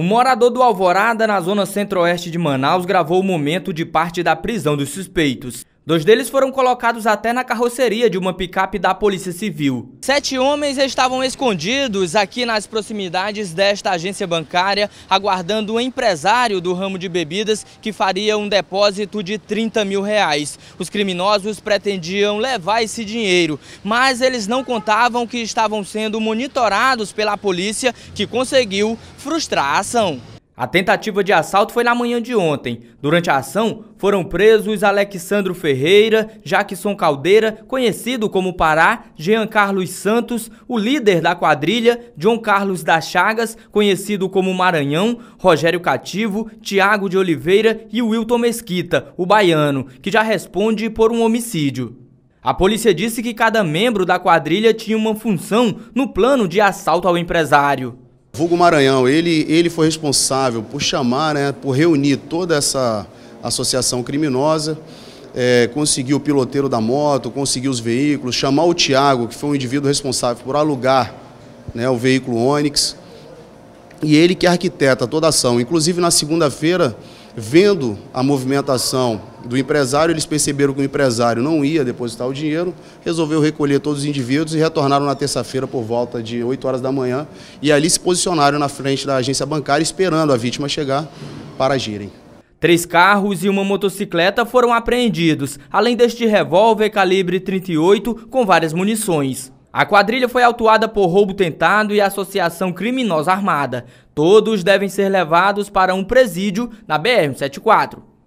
Um morador do Alvorada, na zona centro-oeste de Manaus, gravou o momento de parte da prisão dos suspeitos. Dois deles foram colocados até na carroceria de uma picape da Polícia Civil. Sete homens estavam escondidos aqui nas proximidades desta agência bancária, aguardando um empresário do ramo de bebidas que faria um depósito de 30 mil reais. Os criminosos pretendiam levar esse dinheiro, mas eles não contavam que estavam sendo monitorados pela polícia, que conseguiu frustrar a ação. A tentativa de assalto foi na manhã de ontem. Durante a ação, foram presos Alexandro Ferreira, Jackson Caldeira, conhecido como Pará, Jean Carlos Santos, o líder da quadrilha, João Carlos das Chagas, conhecido como Maranhão, Rogério Cativo, Tiago de Oliveira e Wilton Mesquita, o baiano, que já responde por um homicídio. A polícia disse que cada membro da quadrilha tinha uma função no plano de assalto ao empresário vulgo Maranhão, ele, ele foi responsável por chamar, né, por reunir toda essa associação criminosa, é, conseguiu o piloteiro da moto, conseguiu os veículos, chamar o Tiago, que foi um indivíduo responsável por alugar né, o veículo Onix, e ele que arquiteta toda a ação. Inclusive, na segunda-feira, vendo a movimentação do empresário, eles perceberam que o empresário não ia depositar o dinheiro, resolveu recolher todos os indivíduos e retornaram na terça-feira por volta de 8 horas da manhã e ali se posicionaram na frente da agência bancária esperando a vítima chegar para agirem. Três carros e uma motocicleta foram apreendidos, além deste revólver calibre 38 com várias munições. A quadrilha foi autuada por roubo tentado e associação criminosa armada. Todos devem ser levados para um presídio na br 74